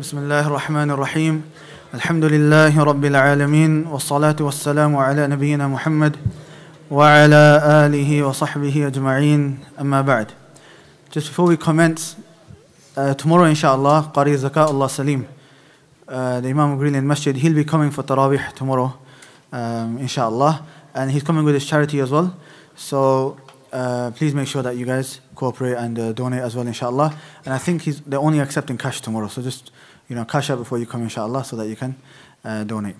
بسم الله الرحمن الرحيم الحمد لله رب العالمين والصلاة والسلام على نبينا محمد وعلى آله وصحبه أجمعين أما بعد Just before we commence, uh, tomorrow inshallah, Qari Zakatullah Salim, uh, the Imam of Greenland Masjid, he'll be coming for Tarawih tomorrow, um, inshallah, and he's coming with his charity as well. So uh, please make sure that you guys cooperate and uh, donate as well, inshallah. And I think he's, they're only accepting cash tomorrow, so just you know, kasha before you come, inshallah, so that you can uh, donate.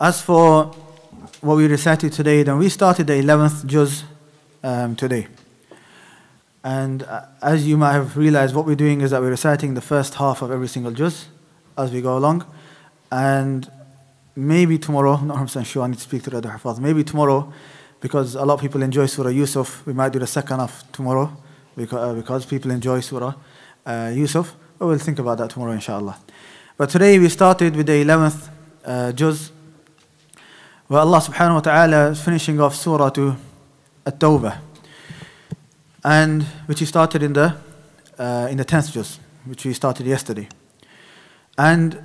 As for what we recited today, then we started the 11th juz um, today. And uh, as you might have realized, what we're doing is that we're reciting the first half of every single juz as we go along. And maybe tomorrow, not 100% sure, I need to speak to the other Maybe tomorrow, because a lot of people enjoy Surah Yusuf, we might do the second half tomorrow because, uh, because people enjoy Surah uh, Yusuf. Oh, we will think about that tomorrow, inshallah. But today we started with the 11th uh, juz, where Allah subhanahu wa ta'ala is finishing off Surah to At Tawbah, and which he started in the, uh, in the 10th juz, which we started yesterday. And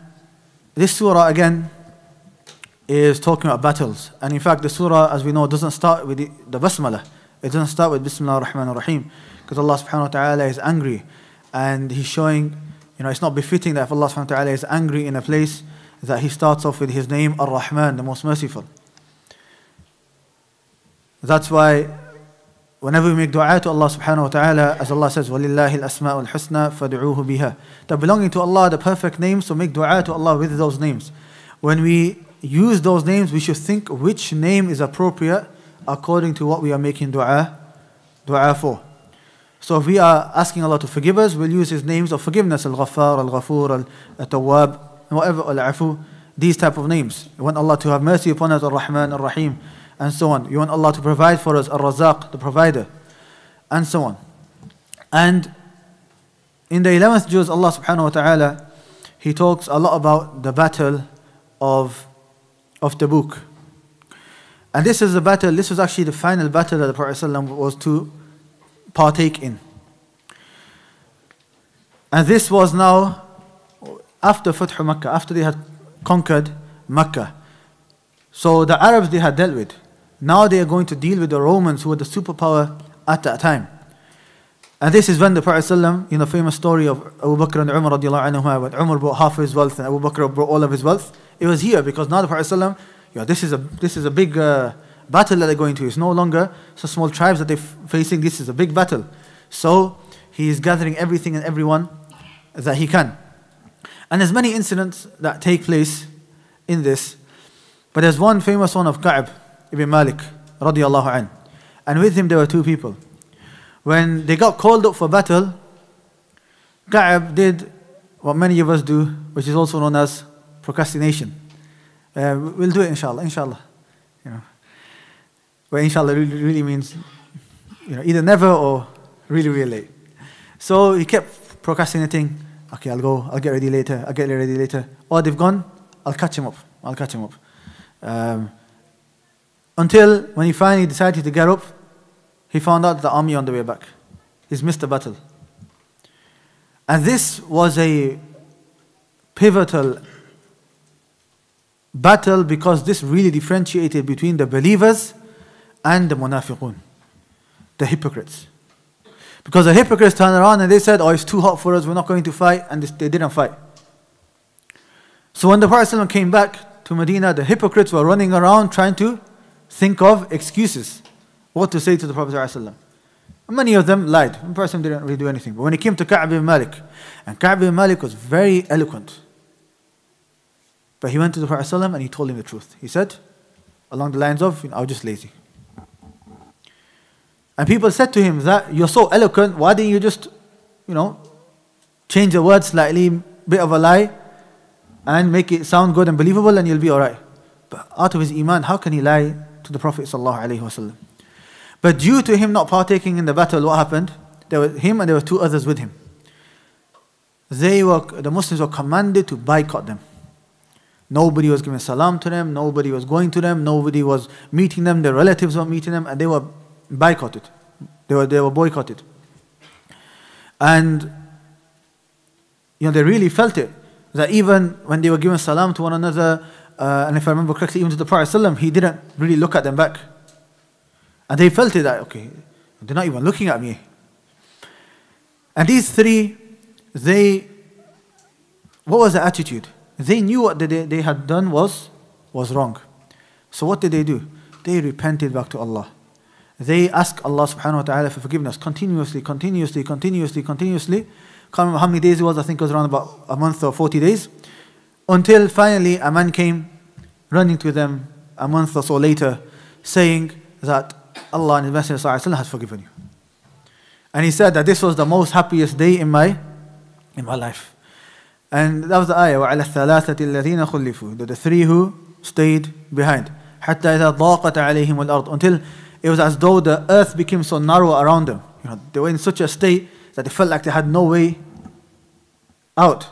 this surah again is talking about battles. And in fact, the surah, as we know, doesn't start with the, the basmala. It doesn't start with Bismillah ar-Rahman ar-Rahim. Because Allah subhanahu wa ta'ala is angry and he's showing, you know, it's not befitting that if Allah subhanahu wa ta'ala is angry in a place, that he starts off with his name, Ar-Rahman, the most merciful. That's why whenever we make dua to Allah subhanahu wa ta'ala, as Allah says, وَلِلَّهِ الْأَسْمَاءُ husna فَدْعُوهُ biha." That belonging to Allah, the perfect names, so make dua to Allah with those names. When we use those names, we should think which name is appropriate according to what we are making dua, dua for. So if we are asking Allah to forgive us, we'll use His names of forgiveness, Al-Ghaffar, Al-Ghafur, Al-Tawwab, whatever, Al-Afu, these type of names. We want Allah to have mercy upon us, Al-Rahman, Al-Rahim, and so on. You want Allah to provide for us, Al-Razaq, the provider, and so on. And in the 11th juz, Allah subhanahu wa ta'ala, He talks a lot about the battle of, of Tabuk. And this is the battle, this was actually the final battle that the Prophet was to partake in. And this was now after Fathu Makkah, after they had conquered Makkah. So the Arabs they had dealt with. Now they are going to deal with the Romans who were the superpower at that time. And this is when the Prophet ﷺ, you know, famous story of Abu Bakr and Umar radiallahu anhu, when Umar brought half of his wealth and Abu Bakr brought all of his wealth, it was here because now the Prophet ﷺ, you know, this is a, this is a big, uh, battle that they're going to. It's no longer some small tribes that they're facing. This is a big battle. So he is gathering everything and everyone that he can. And there's many incidents that take place in this. But there's one famous one of Ka'b ibn Malik radiallahu an. And with him there were two people. When they got called up for battle, Ka'b did what many of us do, which is also known as procrastination. Uh, we'll do it inshallah, inshallah. You know, where inshallah really means you know, either never or really, really late. So he kept procrastinating. Okay, I'll go. I'll get ready later. I'll get ready later. Or they've gone. I'll catch him up. I'll catch him up. Um, until when he finally decided to get up, he found out the army on the way back. He's missed the battle. And this was a pivotal battle because this really differentiated between the believers and the munafiqun, the hypocrites. Because the hypocrites turned around and they said, Oh, it's too hot for us, we're not going to fight, and they didn't fight. So when the Prophet came back to Medina, the hypocrites were running around trying to think of excuses, what to say to the Prophet. Many of them lied. The Prophet didn't really do anything. But when he came to Ka'b ibn Malik, and Ka'b ibn Malik was very eloquent. But he went to the Prophet and he told him the truth. He said, along the lines of, you know, I was just lazy. And people said to him that you're so eloquent, why didn't you just, you know, change the words slightly, bit of a lie, and make it sound good and believable and you'll be alright. But out of his iman, how can he lie to the Prophet ﷺ? But due to him not partaking in the battle, what happened? There was him and there were two others with him. They were the Muslims were commanded to boycott them. Nobody was giving salam to them, nobody was going to them, nobody was meeting them, their relatives were meeting them, and they were boycotted. They were, they were boycotted. And you know, they really felt it. That even when they were giving salam to one another, uh, and if I remember correctly, even to the Prophet ﷺ, he didn't really look at them back. And they felt it that, okay, they're not even looking at me. And these three, they, what was the attitude? They knew what they, they had done was, was wrong. So what did they do? They repented back to Allah they ask Allah subhanahu wa ta'ala for forgiveness continuously, continuously, continuously, continuously. Can't remember how many days it was, I think it was around about a month or 40 days. Until finally a man came running to them a month or so later saying that Allah and His Messenger has forgiven you. And he said that this was the most happiest day in my in my life. And that was the ayah, وَعَلَى الثَّلَاثَةِ الَّذِينَ خُلِّفُوا The three who stayed behind. حَتَّى إِذَا ضَاقَتْ عَلَيْهِمُ الْأَرْضُ Until it was as though the earth became so narrow around them. You know, they were in such a state that they felt like they had no way out.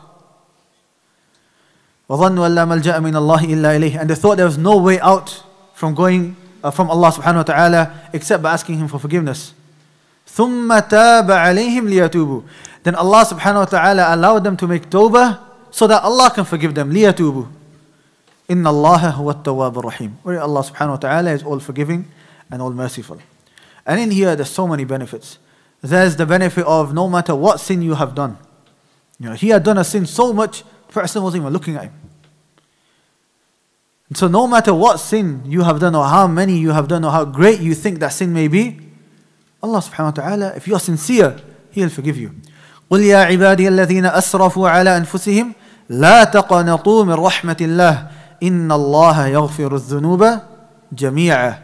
And they thought there was no way out from going uh, from Allah subhanahu wa ta'ala except by asking Him for forgiveness. Then Allah subhanahu wa ta'ala allowed them to make tawbah so that Allah can forgive them. Liyatubu. Inna اللَّهَ huwa Where Allah subhanahu wa ta'ala is all forgiving and all merciful. And in here, there's so many benefits. There's the benefit of no matter what sin you have done. You know, he had done a sin so much, person wasn't even looking at him. And so, no matter what sin you have done, or how many you have done, or how great you think that sin may be, Allah subhanahu wa ta'ala, if you are sincere, He'll forgive you. قل يا عبادي الذين أسرفوا على أنفسهم لا تقنطوا من رحمة الله إن الله يغفر الذنوب جميعا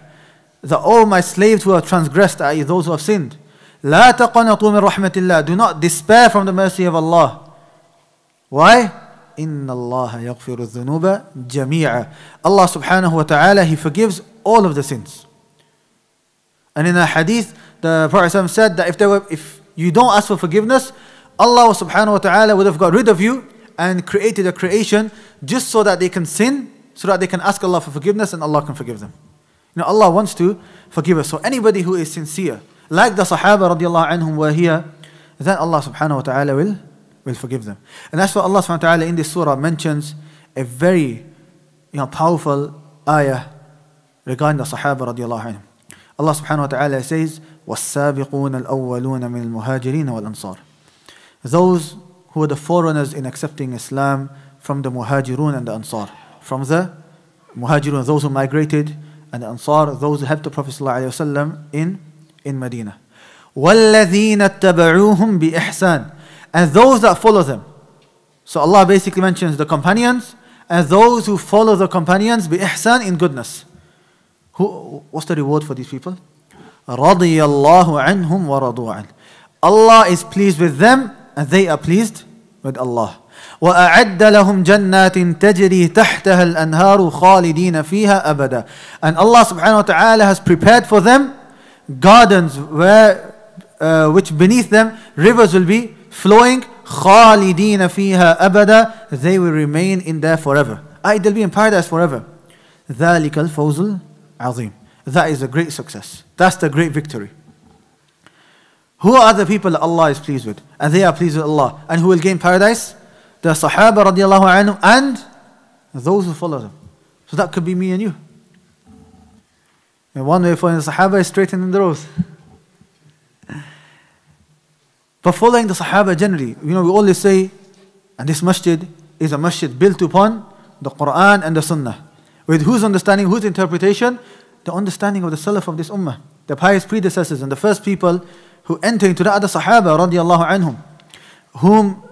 that all oh, my slaves who have transgressed, i.e., those who have sinned, لا تقنطوا من رحمة الله. Do not despair from the mercy of Allah. Why? إن الله يغفر الذنوب جميعا. Allah subhanahu wa ta'ala, He forgives all of the sins. And in a hadith, the Prophet said that if, there were, if you don't ask for forgiveness, Allah subhanahu wa ta'ala would have got rid of you and created a creation just so that they can sin, so that they can ask Allah for forgiveness and Allah can forgive them. You know, Allah wants to forgive us. So anybody who is sincere, like the Sahaba radiallahu anhum were here, then Allah subhanahu wa ta'ala will, will forgive them. And that's why Allah subhanahu wa ta'ala in this surah mentions a very you know, powerful ayah regarding the Sahaba radiallahu anhum. Allah subhanahu wa ta'ala says, وَالسَّابِقُونَ الْأَوَّلُونَ مِنَ الْمُهَاجِرِينَ وَالْأَنصَارِ Those who are the foreigners in accepting Islam from the Muhajirun and the Ansar. From the Muhajirun, those who migrated and the Ansar, those who helped the Prophet ﷺ in, in Medina. وَالَّذِينَ اتَّبَعُوهُمْ بِإِحْسَانٍ And those that follow them. So Allah basically mentions the companions and those who follow the companions بإحسان in goodness. Who, what's the reward for these people? رَضِيَ اللَّهُ عَنْهُمْ وَرَضُوا عَنْهُ Allah is pleased with them and they are pleased with Allah. وأعد لهم جنات تجري تحتها الأنهار خالدين فيها أبدا and Allah subhanahu wa ta'ala has prepared for them gardens where uh, which beneath them rivers will be flowing خالدين فيها أبدا they will remain in there forever I, they'll be in paradise forever ذلك الفوز العظيم that is a great success that's the great victory who are the people that Allah is pleased with and they are pleased with Allah and who will gain paradise the Sahaba radiallahu anhu, and those who follow them. So that could be me and you. And one way of following the Sahaba is straightening the rows. But following the Sahaba generally, you know, we always say, and this masjid is a masjid built upon the Quran and the Sunnah. With whose understanding, whose interpretation? The understanding of the Salaf of this Ummah, the pious predecessors and the first people who enter into the other Sahaba radiallahu anhum, whom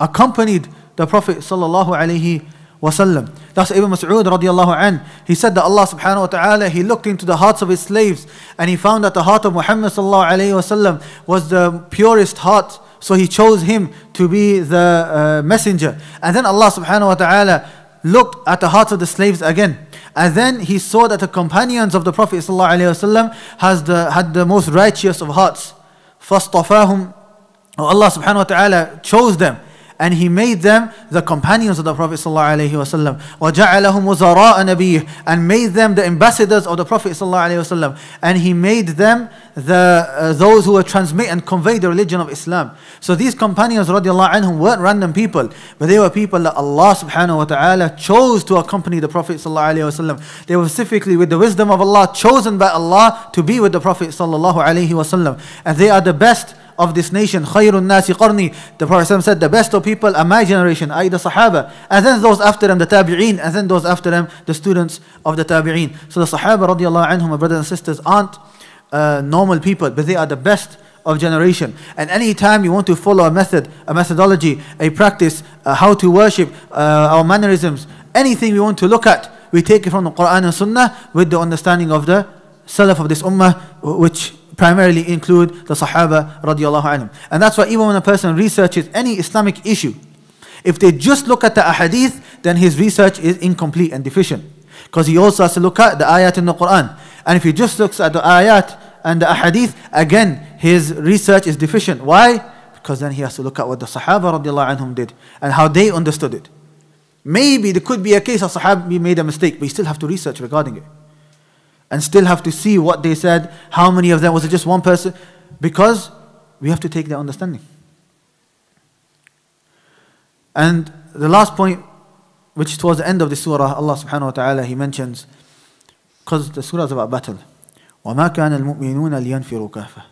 accompanied the Prophet sallallahu alaihi wasallam. That's Ibn Mas'ud radiallahu an. He said that Allah subhanahu wa ta'ala, he looked into the hearts of his slaves and he found that the heart of Muhammad sallallahu alaihi wasallam was the purest heart. So he chose him to be the uh, messenger. And then Allah subhanahu wa ta'ala looked at the hearts of the slaves again. And then he saw that the companions of the Prophet sallallahu alayhi wasallam has the, had the most righteous of hearts. فَاصْطَفَاهُمْ oh, Allah subhanahu wa ta'ala chose them and he made them the companions of the Prophet sallallahu and made them the ambassadors of the Prophet ﷺ. and he made them the uh, those who were transmit and convey the religion of Islam. So these companions radiallahu weren't random people, but they were people that Allah subhanahu wa taala chose to accompany the Prophet They were specifically with the wisdom of Allah chosen by Allah to be with the Prophet and they are the best of this nation, khayrun nasi qarni. The Prophet said, the best of people are my generation, i.e. the Sahaba. And then those after them, the Tabi'een. And then those after them, the students of the Tabi'een. So the Sahaba, radiallahu anhum, my brothers and sisters, aren't uh, normal people, but they are the best of generation. And any time you want to follow a method, a methodology, a practice, uh, how to worship, uh, our mannerisms, anything we want to look at, we take it from the Quran and Sunnah with the understanding of the Salaf of this Ummah, which primarily include the Sahaba radiallahu anhum. And that's why even when a person researches any Islamic issue, if they just look at the ahadith, then his research is incomplete and deficient. Because he also has to look at the ayat in the Quran. And if he just looks at the ayat and the ahadith, again, his research is deficient. Why? Because then he has to look at what the Sahaba radiallahu anhum did and how they understood it. Maybe there could be a case of we made a mistake, but you still have to research regarding it and still have to see what they said, how many of them, was it just one person? Because we have to take their understanding. And the last point, which towards the end of the surah, Allah subhanahu wa ta'ala, He mentions, because the surah is about battle. وَمَا كَانَ الْمُؤْمِنُونَ لِيَنْفِرُوا كَافَةً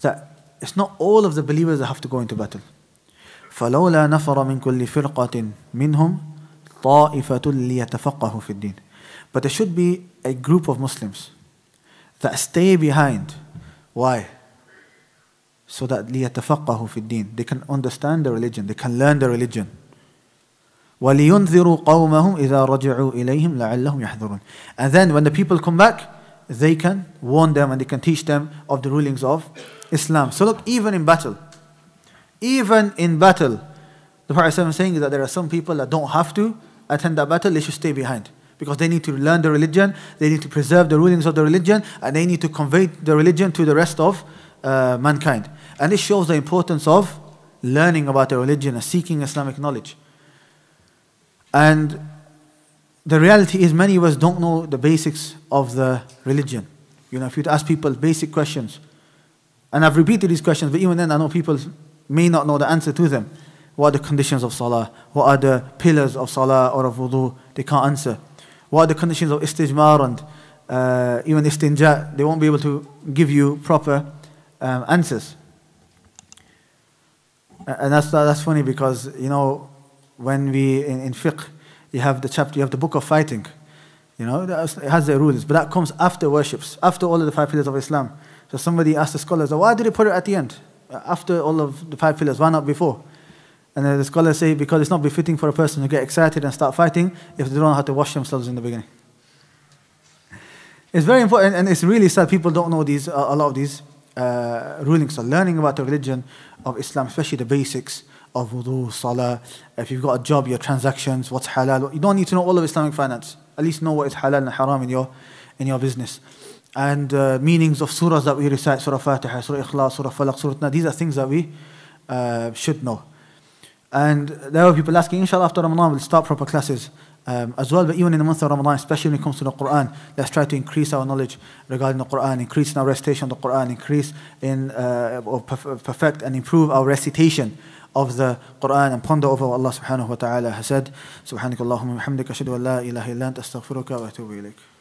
That it's not all of the believers that have to go into battle. فَلَوْلَا نَفَرَ مِنْ كُلِّ فِرْقَةٍ مِنْهُمْ طَائِفَةٌ لِيَتَفَقَّهُ فِي الدِّينِ but there should be a group of Muslims that stay behind. Why? So that لِيَتَفَقَّهُ فِي الدِّينِ They can understand the religion, they can learn the religion. وَلِيُنذِرُوا قَوْمَهُمْ إِذَا رَجِعُوا إِلَيْهِمْ لَعَلَّهُمْ يَحْذُرُونَ And then when the people come back, they can warn them and they can teach them of the rulings of Islam. So look, even in battle, even in battle, the Prophet is saying that there are some people that don't have to attend that battle, they should stay behind because they need to learn the religion, they need to preserve the rulings of the religion, and they need to convey the religion to the rest of uh, mankind. And this shows the importance of learning about the religion and seeking Islamic knowledge. And the reality is, many of us don't know the basics of the religion. You know, if you ask people basic questions, and I've repeated these questions, but even then, I know people may not know the answer to them. What are the conditions of salah? What are the pillars of salah or of wudu? They can't answer. What are the conditions of istijmar and uh, even istinja? They won't be able to give you proper um, answers. And that's, that's funny because, you know, when we, in, in fiqh, you have the chapter, you have the book of fighting. You know, it has the rules, but that comes after worships, after all of the five pillars of Islam. So somebody asked the scholars, why did they put it at the end? After all of the five pillars, why not before? And the scholars say because it's not befitting for a person to get excited and start fighting if they don't know how to wash themselves in the beginning. It's very important, and it's really sad people don't know these a lot of these uh, rulings. So learning about the religion of Islam, especially the basics of wudu, salah. If you've got a job, your transactions, what's halal. You don't need to know all of Islamic finance. At least know what is halal and haram in your in your business. And uh, meanings of surahs that we recite, Surah Fatiha, Surah Ikhlas, Surah Falaq, Surah Na. these are things that we uh, should know. And there were people asking, inshallah, after Ramadan, we'll start proper classes um, as well. But even in the month of Ramadan, especially when it comes to the Quran, let's try to increase our knowledge regarding the Quran, increase in our recitation of the Quran, increase in uh, or perfect and improve our recitation of the Quran and ponder over what Allah subhanahu wa ta'ala has said. Subhanakallahumma wa bihamdika ashhadu an la ilaha illa anta astaghfiruka wa atubu ilayk.